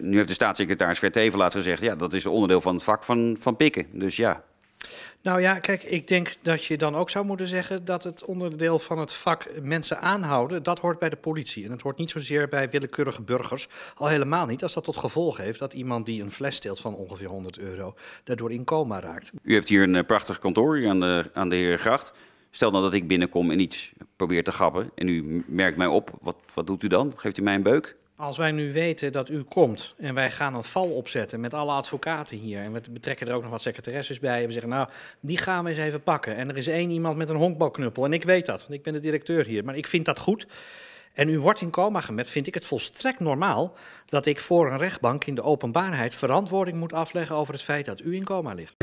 nu heeft de staatssecretaris Verteven laten gezegd, ja, dat is onderdeel van het vak van, van pikken. Dus ja. Nou ja, kijk, ik denk dat je dan ook zou moeten zeggen dat het onderdeel van het vak mensen aanhouden, dat hoort bij de politie. En dat hoort niet zozeer bij willekeurige burgers, al helemaal niet als dat tot gevolg heeft dat iemand die een fles steelt van ongeveer 100 euro, daardoor in coma raakt. U heeft hier een eh, prachtig kantoor aan de, aan de Herengracht. Stel nou dat ik binnenkom en iets probeer te grappen en u merkt mij op, wat, wat doet u dan? Geeft u mij een beuk? Als wij nu weten dat u komt en wij gaan een val opzetten met alle advocaten hier en we betrekken er ook nog wat secretaresses bij en we zeggen nou, die gaan we eens even pakken. En er is één iemand met een honkbalknuppel en ik weet dat, want ik ben de directeur hier, maar ik vind dat goed. En u wordt in coma gemet, vind ik het volstrekt normaal dat ik voor een rechtbank in de openbaarheid verantwoording moet afleggen over het feit dat u in coma ligt.